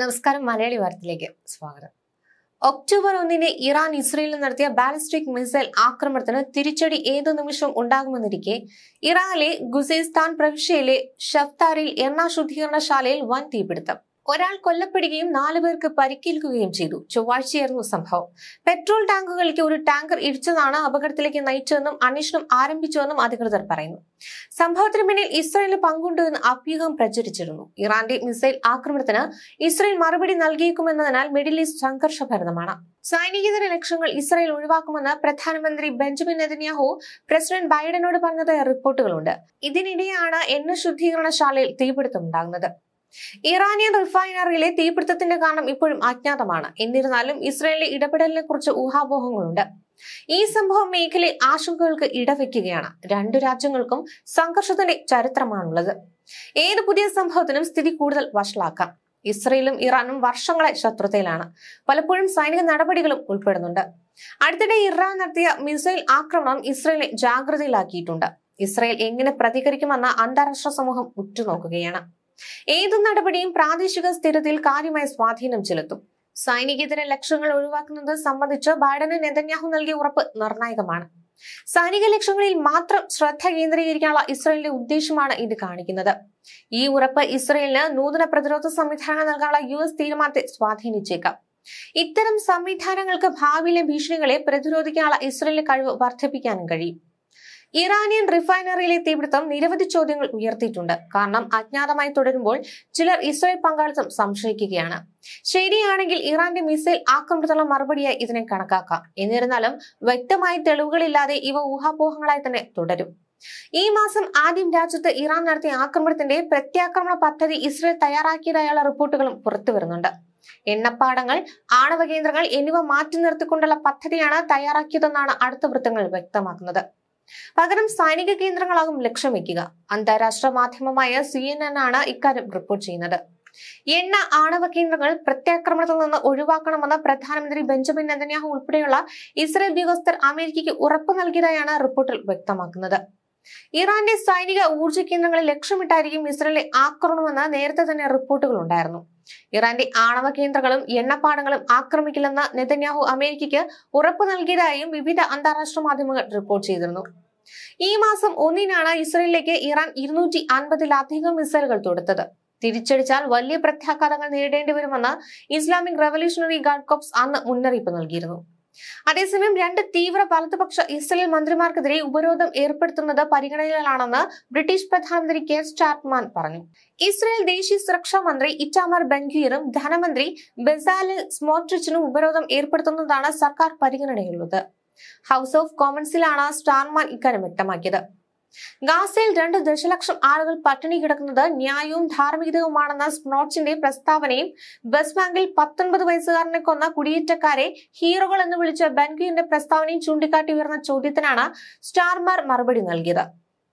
നമസ്കാരം മലയാളി വാർത്തയിലേക്ക് സ്വാഗതം ഒക്ടോബർ ഒന്നിന് ഇറാൻ ഇസ്രയേലിൽ നടത്തിയ ബാലിസ്റ്റിക് മിസൈൽ ആക്രമണത്തിന് തിരിച്ചടി ഏതു നിമിഷവും ഉണ്ടാകുമെന്നിരിക്കെ ഇറാനിലെ ഗുസേസ്ഥാൻ പ്രവിശ്യയിലെ ഷഫ്താറിൽ എണ്ണ ശുദ്ധീകരണശാലയിൽ വൻ തീപിടുത്തം ഒരാൾ കൊല്ലപ്പെടുകയും പേർക്ക് പരിക്കേൽക്കുകയും ചെയ്തു ചൊവ്വാഴ്ചയായിരുന്നു സംഭവം പെട്രോൾ ടാങ്കുകളിലേക്ക് ഒരു ടാങ്കർ ഇടിച്ചതാണ് അപകടത്തിലേക്ക് നയിച്ചതെന്നും അന്വേഷണം ആരംഭിച്ചുവെന്നും അധികൃതർ പറയുന്നു സംഭവത്തിന് പിന്നിൽ ഇസ്രയേലിന് പങ്കുണ്ടെന്ന് അഭ്യൂഹം പ്രചരിച്ചിരുന്നു ഇറാന്റെ മിസൈൽ ആക്രമണത്തിന് ഇസ്രയേൽ മറുപടി നൽകിയേക്കുമെന്നതിനാൽ മിഡിൽ ഈസ്റ്റ് സംഘർഷഭരിതമാണ് സൈനികതര ലക്ഷ്യങ്ങൾ ഇസ്രയേൽ ഒഴിവാക്കുമെന്ന് പ്രധാനമന്ത്രി ബെഞ്ചമിൻ നെതന്യാഹു പ്രസിഡന്റ് ബൈഡനോട് പറഞ്ഞതായ റിപ്പോർട്ടുകളുണ്ട് ഇതിനിടെയാണ് എണ്ണ ശുദ്ധീകരണശാലയിൽ ഉണ്ടാകുന്നത് ഇറാനിയൻ റിഫൈനറിയിലെ തീപിടുത്തത്തിന്റെ കാരണം ഇപ്പോഴും അജ്ഞാതമാണ് എന്നിരുന്നാലും ഇസ്രയേലിലെ ഇടപെടലിനെ കുറിച്ച് ഊഹാപോഹങ്ങളുണ്ട് ഈ സംഭവം മേഖലയിൽ ആശങ്കകൾക്ക് ഇടവെക്കുകയാണ് രണ്ടു രാജ്യങ്ങൾക്കും സംഘർഷത്തിന്റെ ചരിത്രമാണുള്ളത് ഏത് പുതിയ സംഭവത്തിനും സ്ഥിതി കൂടുതൽ വഷളാക്കാം ഇസ്രയേലും ഇറാനും വർഷങ്ങളെ ശത്രുതയിലാണ് പലപ്പോഴും സൈനിക നടപടികളും ഉൾപ്പെടുന്നുണ്ട് അടുത്തിടെ ഇറാൻ നടത്തിയ മിസൈൽ ആക്രമണം ഇസ്രയേലിനെ ജാഗ്രതയിലാക്കിയിട്ടുണ്ട് ഇസ്രയേൽ എങ്ങനെ പ്രതികരിക്കുമെന്ന അന്താരാഷ്ട്ര സമൂഹം ഉറ്റുനോക്കുകയാണ് ഏതു നടപടിയും പ്രാദേശിക സ്ഥിരതയിൽ കാര്യമായ സ്വാധീനം ചെലുത്തും സൈനികേതര ലക്ഷ്യങ്ങൾ ഒഴിവാക്കുന്നത് സംബന്ധിച്ച് ബൈഡന് നെതന്യാഹു നൽകിയ ഉറപ്പ് നിർണായകമാണ് സൈനിക ലക്ഷ്യങ്ങളിൽ മാത്രം ശ്രദ്ധ കേന്ദ്രീകരിക്കാനുള്ള ഇസ്രയേലിന്റെ ഉദ്ദേശമാണ് ഇത് കാണിക്കുന്നത് ഈ ഉറപ്പ് ഇസ്രയേലിന് നൂതന പ്രതിരോധ സംവിധാനം നൽകാനുള്ള യു എസ് തീരുമാനത്തെ സ്വാധീനിച്ചേക്കാം ഇത്തരം സംവിധാനങ്ങൾക്ക് ഭാവിയിലെ ഭീഷണികളെ പ്രതിരോധിക്കാനുള്ള ഇസ്രയേലിന്റെ കഴിവ് വർദ്ധിപ്പിക്കാനും കഴിയും ഇറാനിയൻ റിഫൈനറിയിലെ തീപിടുത്തം നിരവധി ചോദ്യങ്ങൾ ഉയർത്തിയിട്ടുണ്ട് കാരണം അജ്ഞാതമായി തുടരുമ്പോൾ ചിലർ ഇസ്രായേൽ പങ്കാളിത്തം സംശയിക്കുകയാണ് ശരിയാണെങ്കിൽ ഇറാന്റെ മിസൈൽ ആക്രമണത്തിനുള്ള മറുപടിയായി ഇതിനെ കണക്കാക്കാം എന്നിരുന്നാലും വ്യക്തമായ തെളിവുകളില്ലാതെ ഇവ ഊഹാപോഹങ്ങളായി തന്നെ തുടരും ഈ മാസം ആദ്യം രാജ്യത്ത് ഇറാൻ നടത്തിയ ആക്രമണത്തിന്റെ പ്രത്യാക്രമണ പദ്ധതി ഇസ്രയേൽ തയ്യാറാക്കിയതായുള്ള റിപ്പോർട്ടുകളും പുറത്തു വരുന്നുണ്ട് എണ്ണപ്പാടങ്ങൾ ആണവ കേന്ദ്രങ്ങൾ എന്നിവ മാറ്റി നിർത്തിക്കൊണ്ടുള്ള പദ്ധതിയാണ് തയ്യാറാക്കിയതെന്നാണ് അടുത്ത വൃത്തങ്ങൾ വ്യക്തമാക്കുന്നത് പകരം സൈനിക കേന്ദ്രങ്ങളാകും ലക്ഷ്യം വയ്ക്കുക അന്താരാഷ്ട്ര മാധ്യമമായ സി എൻ എൻ ആണ് ഇക്കാര്യം റിപ്പോർട്ട് ചെയ്യുന്നത് എണ്ണ ആണവ കേന്ദ്രങ്ങൾ പ്രത്യാക്രമണത്തിൽ നിന്ന് ഒഴിവാക്കണമെന്ന് പ്രധാനമന്ത്രി ബെഞ്ചമിൻ നെതന്യാഹു ഉൾപ്പെടെയുള്ള ഇസ്രായേൽ ഉദ്യോഗസ്ഥർ അമേരിക്കയ്ക്ക് ഉറപ്പ് നൽകിയതായാണ് റിപ്പോർട്ടിൽ വ്യക്തമാക്കുന്നത് ഇറാന്റെ സൈനിക ഊർജ്ജ കേന്ദ്രങ്ങളെ ലക്ഷ്യമിട്ടായിരിക്കും ഇസ്രയേലിലെ ആക്രമണമെന്ന് നേരത്തെ തന്നെ റിപ്പോർട്ടുകൾ ഉണ്ടായിരുന്നു ഇറാന്റെ ആണവ കേന്ദ്രങ്ങളും എണ്ണപ്പാടങ്ങളും ആക്രമിക്കില്ലെന്ന് നെതന്യാഹു അമേരിക്കയ്ക്ക് ഉറപ്പ് നൽകിയതായും വിവിധ അന്താരാഷ്ട്ര മാധ്യമങ്ങൾ റിപ്പോർട്ട് ചെയ്തിരുന്നു ഈ മാസം ഒന്നിനാണ് ഇസ്രയേലിലേക്ക് ഇറാൻ ഇരുന്നൂറ്റി അൻപതിലധികം മിസൈലുകൾ തൊടുത്തത് തിരിച്ചടിച്ചാൽ വലിയ പ്രത്യാഘാതങ്ങൾ നേരിടേണ്ടി വരുമെന്ന് ഇസ്ലാമിക് റവല്യൂഷണറി ഗാർഡ് കോപ്സ് അന്ന് മുന്നറിയിപ്പ് നൽകിയിരുന്നു അതേസമയം രണ്ട് തീവ്ര വലതുപക്ഷ ഇസ്രയേൽ മന്ത്രിമാർക്കെതിരെ ഉപരോധം ഏർപ്പെടുത്തുന്നത് പരിഗണനയിലാണെന്ന് ബ്രിട്ടീഷ് പ്രധാനമന്ത്രി കെ സ്റ്റാർട്ട്മാൻ പറഞ്ഞു ഇസ്രയേൽ ദേശീയ സുരക്ഷാ മന്ത്രി ഇറ്റാമർ ബൻഗ്വീറും ധനമന്ത്രി ബെസാലിൽ സ്മോട്രിച്ചിനും ഉപരോധം ഏർപ്പെടുത്തുന്നതാണ് സർക്കാർ പരിഗണനയുള്ളത് ഹൗസ് ഓഫ് കോമൺസിലാണ് സ്റ്റാർമാൻ ഇക്കാര്യം വ്യക്തമാക്കിയത് ഗാസയിൽ രണ്ട് ദശലക്ഷം ആളുകൾ പട്ടിണി കിടക്കുന്നത് ന്യായവും ധാർമ്മികതയുമാണെന്ന സ്മോട്ട്സിന്റെ പ്രസ്താവനയും വെസ്റ്റ് ബാങ്കിൽ പത്തൊൻപത് വയസ്സുകാരനെ കൊന്ന കുടിയേറ്റക്കാരെ ഹീറോകൾ എന്ന് വിളിച്ച ബൻഗീറിന്റെ പ്രസ്താവനയും ചൂണ്ടിക്കാട്ടി ഉയർന്ന ചോദ്യത്തിനാണ് സ്റ്റാർമാർ മറുപടി നൽകിയത്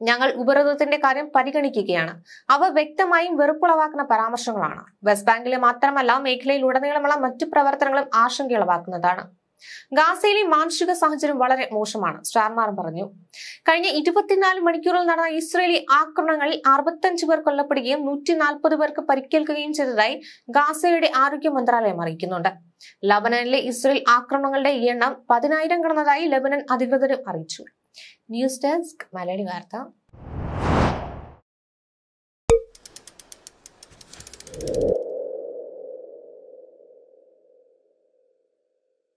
ഞങ്ങൾ ഉപരോധത്തിന്റെ കാര്യം പരിഗണിക്കുകയാണ് അവ വ്യക്തമായും വെറുപ്പുളവാക്കുന്ന പരാമർശങ്ങളാണ് വെസ്റ്റ് ബാങ്കിലെ മാത്രമല്ല മേഖലയിൽ ഉടനീളമുള്ള മറ്റു പ്രവർത്തനങ്ങളും ആശങ്കയുളവാക്കുന്നതാണ് ഗാസയിലെ മാനുഷിക സാഹചര്യം വളരെ മോശമാണ് സ്റ്റാർമാർ പറഞ്ഞു കഴിഞ്ഞ ഇരുപത്തിനാല് മണിക്കൂറിൽ നടന്ന ഇസ്രയേലി ആക്രമണങ്ങളിൽ അറുപത്തഞ്ച് പേർ കൊല്ലപ്പെടുകയും നൂറ്റി നാൽപ്പത് പേർക്ക് പരിക്കേൽക്കുകയും ചെയ്തതായി ഗാസയുടെ ആരോഗ്യ മന്ത്രാലയം അറിയിക്കുന്നുണ്ട് ലബനനിലെ ഇസ്രയേൽ ആക്രമണങ്ങളുടെ എണ്ണം പതിനായിരം കടന്നതായി ലബനൻ അധികൃതരും അറിയിച്ചു ന്യൂസ് ഡെസ്ക് മലയാളി വാർത്ത